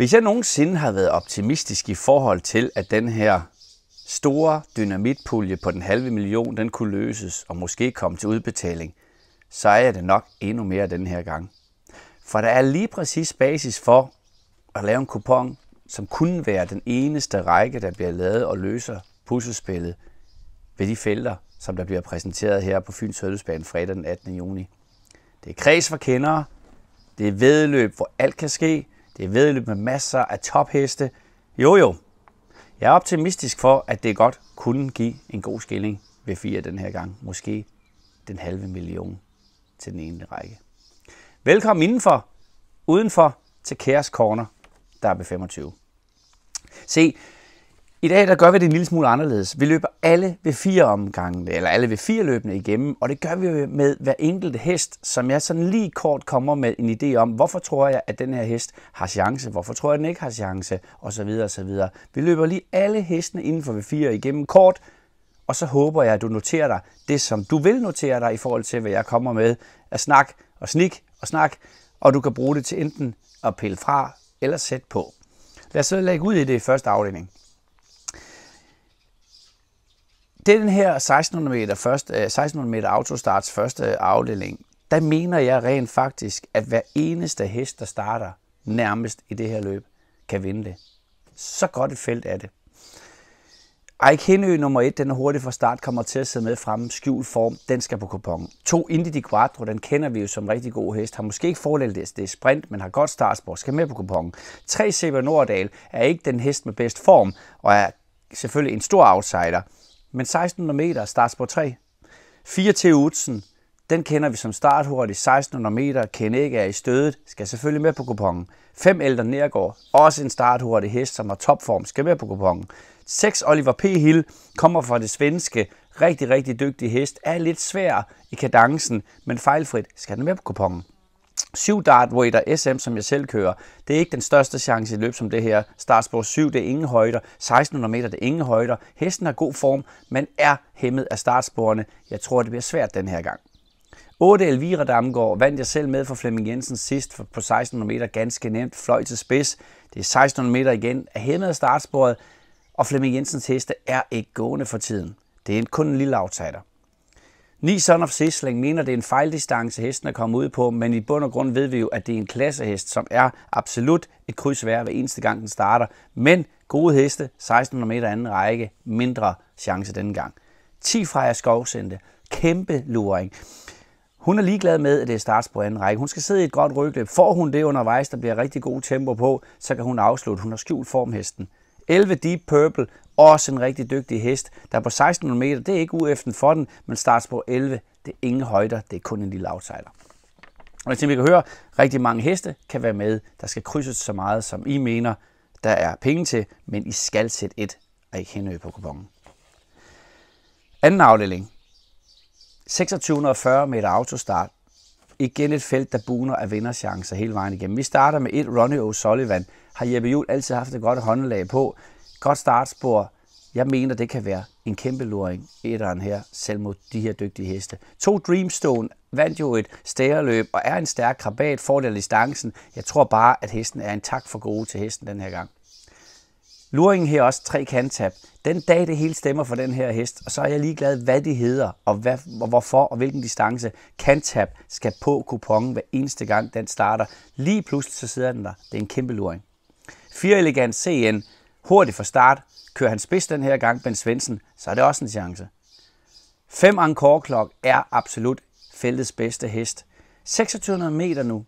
Hvis jeg nogensinde har været optimistisk i forhold til, at den her store dynamitpulje på den halve million, den kunne løses og måske komme til udbetaling, så er jeg det nok endnu mere den her gang. For der er lige præcis basis for at lave en kupon, som kunne være den eneste række, der bliver lavet og løser puslespillet ved de felter, som der bliver præsenteret her på Fyns Hødelsbane fredag den 18. juni. Det er kreds for kendere, det er vedløb, hvor alt kan ske, det er vedløb med masser af topheste. Jo jo, jeg er optimistisk for, at det godt kunne give en god skilling ved fire den her gang. Måske den halve million til den ene række. Velkommen indenfor, udenfor til Kæres Corner, der er ved 25. Se, i dag der gør vi det en lille smule anderledes. Vi løber alle ved fire omgange, eller alle ved fire løbende igennem, og det gør vi med hver enkelt hest, som jeg sådan lige kort kommer med en idé om, hvorfor tror jeg, at den her hest har chance, hvorfor tror jeg, at den ikke har chance, osv. osv. Vi løber lige alle hestene inden for ved fire igennem kort, og så håber jeg, at du noterer dig det, som du vil notere dig i forhold til, hvad jeg kommer med af snak og snik og snak, og du kan bruge det til enten at pille fra eller sætte på. Lad os så lægge ud i det i første afdeling det er den her 1600 meter, første, 1600 øh, meter autostarts første afdeling. Der mener jeg rent faktisk, at hver eneste hest, der starter nærmest i det her løb, kan vinde det. Så godt et felt er det. Eik Henø nummer 1, den er hurtig fra start, kommer til at sidde med fremme. Skjult form, den skal på kupon. To Indy di Quattro, den kender vi jo som rigtig god hest. Har måske ikke fordel, det er sprint, men har godt startspor, skal med på kupon. 3 Seba Nordal er ikke den hest med bedst form, og er selvfølgelig en stor outsider. Men 1600 meter startspor 3. 4 til Utsen, den kender vi som hurtigt. 1600 meter, Ken ikke er i stødet, skal selvfølgelig med på kupongen. 5 Elder Nergård, også en starthurtig hest, som har topform, skal med på kupongen. 6 Oliver P. Hill kommer fra det svenske, rigtig, rigtig dygtig hest, er lidt svær i kadencen, men fejlfrit skal den med på kupongen. 7 der SM, som jeg selv kører, det er ikke den største chance i løb som det her. Startspor 7, det er ingen højder. 1600 meter, det er ingen højder. Hesten har god form, men er hæmmet af startsporene. Jeg tror, det bliver svært den her gang. 8 Elvira Damgaard vandt jeg selv med for Flemming Jensen sidst på 1600 meter ganske nemt, fløj til spids. Det er 1600 meter igen, er hæmmet af startsporet, og Flemming Jensens heste er ikke gående for tiden. Det er kun en lille outsider. Ni Son of Sisling mener, det er en fejldistance, hesten er kommet ud på, men i bund og grund ved vi jo, at det er en klassehest, som er absolut et kryds værd hver eneste gang, den starter. Men gode heste, 1600 meter anden række, mindre chance denne gang. 10 Freja Skovsente, kæmpe luring. Hun er ligeglad med, at det er starts på anden række. Hun skal sidde i et godt rygløb. Får hun det undervejs, der bliver rigtig god tempo på, så kan hun afslutte. Hun har skjult formhesten. 11 Deep Purple, også en rigtig dygtig hest, der på 1600 meter, det er ikke ueften for den, men starter på 11, det er ingen højder, det er kun en lille outsider. Og som vi kan høre, rigtig mange heste kan være med, der skal krydses så meget, som I mener, der er penge til, men I skal sætte et og ikke hænde på kupongen. Anden afdeling. 2640 meter autostart igen et felt, der buner af vinderchancer hele vejen igennem. Vi starter med et Ronnie O'Sullivan. Har Jeppe Juhl altid haft et godt håndlag på. Godt startspor. Jeg mener, det kan være en kæmpe luring, etteren her, selv mod de her dygtige heste. To Dreamstone vandt jo et stærløb og er en stærk krabat, fordel distancen. Jeg tror bare, at hesten er en tak for gode til hesten den her gang. Luringen her også tre kantab. Den dag det hele stemmer for den her hest, og så er jeg ligeglad, hvad de hedder, og, hvad, og hvorfor, og hvilken distance. Kantab skal på kupongen hver eneste gang den starter. Lige pludselig så sidder den der. Det er en kæmpe luring. 4 Elegant CN. Hurtigt fra start. Kører han spids den her gang, Ben Svendsen, så er det også en chance. 5 Angkor Clock er absolut feltets bedste hest. 2600 meter nu.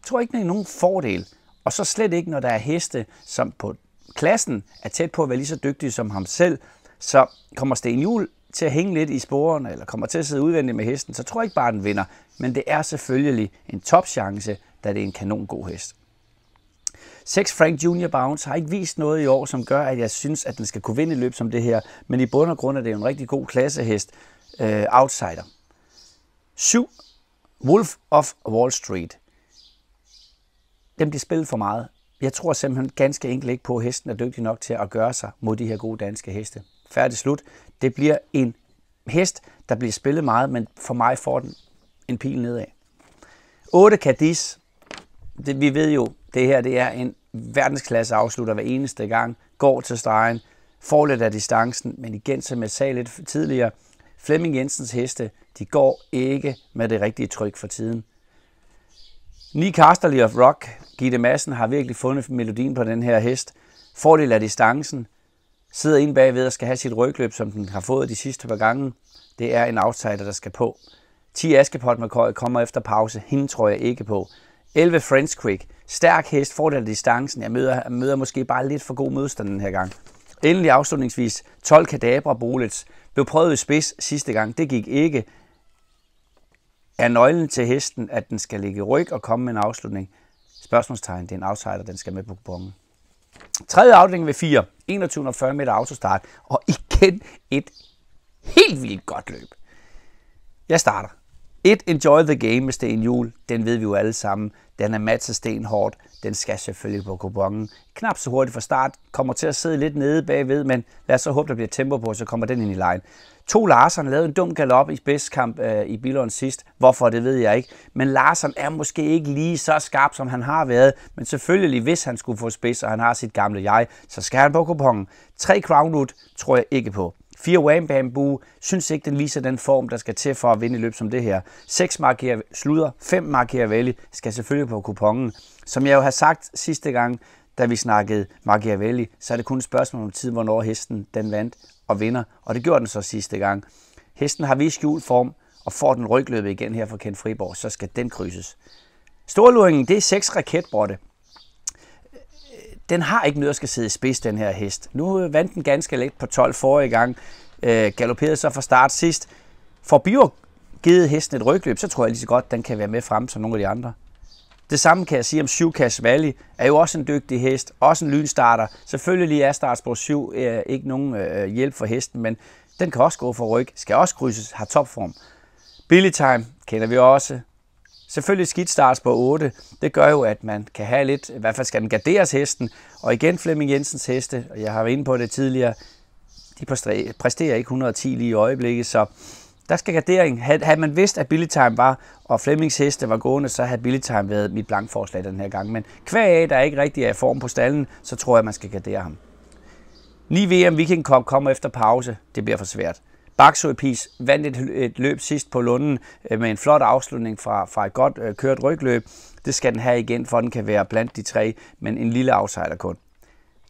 Jeg tror ikke, det er nogen fordel. Og så slet ikke, når der er heste, som på klassen er tæt på at være lige så dygtig som ham selv, så kommer Sten Hjul til at hænge lidt i sporene, eller kommer til at sidde udvendigt med hesten, så tror jeg ikke bare, den vinder. Men det er selvfølgelig en topchance, da det er en kanon god hest. 6 Frank Junior Bounce har ikke vist noget i år, som gør, at jeg synes, at den skal kunne vinde et løb som det her. Men i bund og grund er det en rigtig god klassehest. Øh, outsider. 7. Wolf of Wall Street. Den bliver spillet for meget. Jeg tror simpelthen ganske enkelt ikke på, at hesten er dygtig nok til at gøre sig mod de her gode danske heste. Færdig slut. Det bliver en hest, der bliver spillet meget, men for mig får den en pil nedad. 8 Cadiz. Det, vi ved jo, det her det er en verdensklasse afslutter hver eneste gang. Går til stregen, får lidt af distancen, men igen, som jeg sagde lidt tidligere, Flemming Jensens heste, de går ikke med det rigtige tryk for tiden. Ni Casterly of Rock, Gitte Madsen, har virkelig fundet melodien på den her hest. Fordel af distancen. Sidder ind bagved og skal have sit rygløb, som den har fået de sidste par gange. Det er en outsider, der skal på. 10 Askepot McCoy kommer efter pause. Hende tror jeg ikke på. 11 French Quick. Stærk hest, fordel af distancen. Jeg møder, jeg møder måske bare lidt for god modstand den her gang. Endelig afslutningsvis 12 Kadabra Bolets. Blev prøvet i spids sidste gang. Det gik ikke er nøglen til hesten, at den skal ligge i ryg og komme med en afslutning? Spørgsmålstegn, det er en outsider, den skal med på kupongen. Tredje afdeling ved 4, 2140 meter autostart, og igen et helt vildt godt løb. Jeg starter. Et Enjoy the Game med Sten Jul, den ved vi jo alle sammen. Den er Sten hårdt. Den skal selvfølgelig på kupongen. Knap så hurtigt fra start. Kommer til at sidde lidt nede bagved, men lad os så håbe, der bliver tempo på, så kommer den ind i lejen. To Larsen lavede en dum galop i spidskamp øh, i Billund sidst. Hvorfor, det ved jeg ikke. Men Larsen er måske ikke lige så skarp, som han har været. Men selvfølgelig, hvis han skulle få spids, og han har sit gamle jeg, så skal han på kupongen. Tre Crown Root tror jeg ikke på. 4 Wham Bam Boo, synes ikke, den viser den form, der skal til for at vinde løb som det her. 6 markerer sluder, 5 markerer vælge, skal selvfølgelig på kupongen. Som jeg jo har sagt sidste gang, da vi snakkede Machiavelli, så er det kun et spørgsmål om tid, hvornår hesten den vandt og vinder, og det gjorde den så sidste gang. Hesten har vist skjult form, og får den rygløbet igen her fra Kent Friborg, så skal den krydses. Storluringen, det er seks raketbrotte den har ikke noget at skal sidde i spids, den her hest. Nu øh, vandt den ganske let på 12 forrige gang, øh, galopperede så fra start sidst. For Biver givet hesten et rygløb, så tror jeg lige så godt, den kan være med frem som nogle af de andre. Det samme kan jeg sige om Cash Valley, er jo også en dygtig hest, også en lynstarter. Selvfølgelig er startspor 7 er øh, ikke nogen øh, hjælp for hesten, men den kan også gå for ryg, skal også krydses, har topform. Billy Time kender vi også, Selvfølgelig skidt starts på 8. Det gør jo, at man kan have lidt, i hvert fald skal den garderes hesten. Og igen Flemming Jensens heste, og jeg har været inde på det tidligere, de præsterer ikke 110 lige i øjeblikket, så der skal gardering. Havde man vidst, at Billy Time var, og Flemmings heste var gående, så havde Billy Time været mit blankforslag den her gang. Men kvæg af, der ikke rigtig er i form på stallen, så tror jeg, man skal gardere ham. 9 VM Viking Cup kommer efter pause. Det bliver for svært. Baxo Epis vandt et, et løb sidst på Lunden øh, med en flot afslutning fra, fra et godt øh, kørt rygløb. Det skal den have igen, for den kan være blandt de tre, men en lille outsider kun.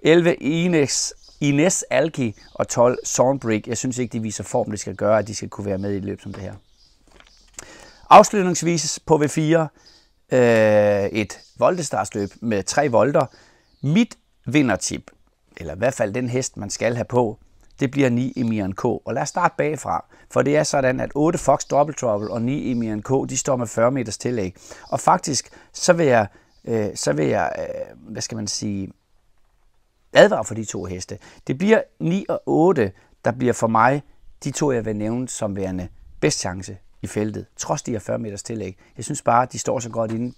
11 Inex Ines Alki og 12 Sornbrick. Jeg synes ikke, de viser form, det skal gøre, at de skal kunne være med i et løb som det her. Afslutningsvis på V4 øh, et voldestarsløb med tre volter. Mit vindertip, eller i hvert fald den hest, man skal have på, det bliver 9 Emiren K. Og lad os starte bagfra, for det er sådan, at 8 Fox Double Trouble og 9 Emiren K, de står med 40 meters tillæg. Og faktisk, så vil jeg, øh, så vil jeg øh, hvad skal man sige, advare for de to heste. Det bliver 9 og 8, der bliver for mig de to, jeg vil nævne som værende bedst chance i feltet, trods de her 40 meters tillæg. Jeg synes bare, at de står så godt inde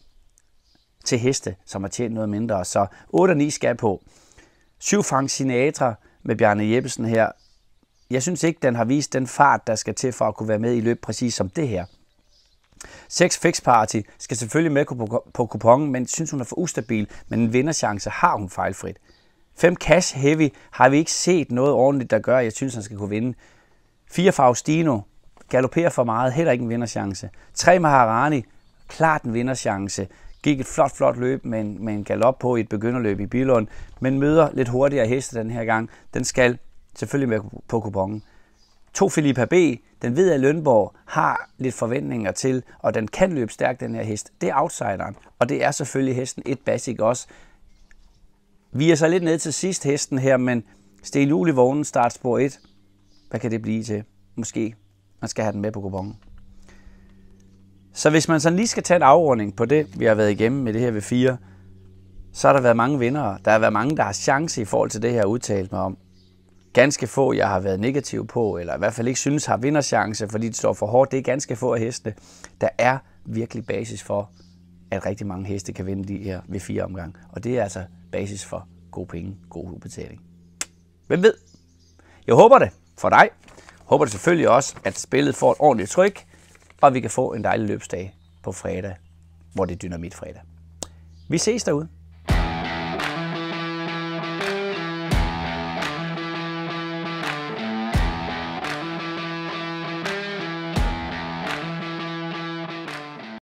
til heste, som har tjent noget mindre. Så 8 og 9 skal på. 7 Frank Sinatra, med Bjarne Jeppesen her. Jeg synes ikke, den har vist den fart, der skal til for at kunne være med i løb præcis som det her. 6 Fix Party skal selvfølgelig med på kupongen, men synes hun er for ustabil, men en vinderchance har hun fejlfrit. 5 Cash Heavy har vi ikke set noget ordentligt, der gør, at jeg synes, han skal kunne vinde. 4 Faustino galopperer for meget, heller ikke en vinderchance. 3 Maharani, klart en vinderchance. Gik et flot, flot løb med en, med en galop på i et begynderløb i Bilund, men møder lidt hurtigere heste den her gang. Den skal selvfølgelig med på kupongen. To Philippa B., den ved, at Lønborg har lidt forventninger til, og den kan løbe stærkt, den her hest. Det er outsideren, og det er selvfølgelig hesten et basic også. Vi er så lidt ned til sidst hesten her, men Stel Juli Vognen startspor 1. Hvad kan det blive til? Måske man skal have den med på kupongen. Så hvis man sådan lige skal tage en afrunding på det, vi har været igennem med det her ved 4, så har der været mange vinder. Der har været mange, der har chance i forhold til det, jeg har udtalt mig om. Ganske få, jeg har været negativ på, eller i hvert fald ikke synes har vinderchance, fordi det står for hårdt. Det er ganske få af heste. Der er virkelig basis for, at rigtig mange heste kan vinde de her ved fire omgang. Og det er altså basis for god penge, god udbetaling. Hvem ved? Jeg håber det for dig. Jeg håber det selvfølgelig også, at spillet får et ordentligt tryk, Bare vi kan få en dejlig løbsdag på fredag, hvor det er dynamitfredag. Vi ses derude.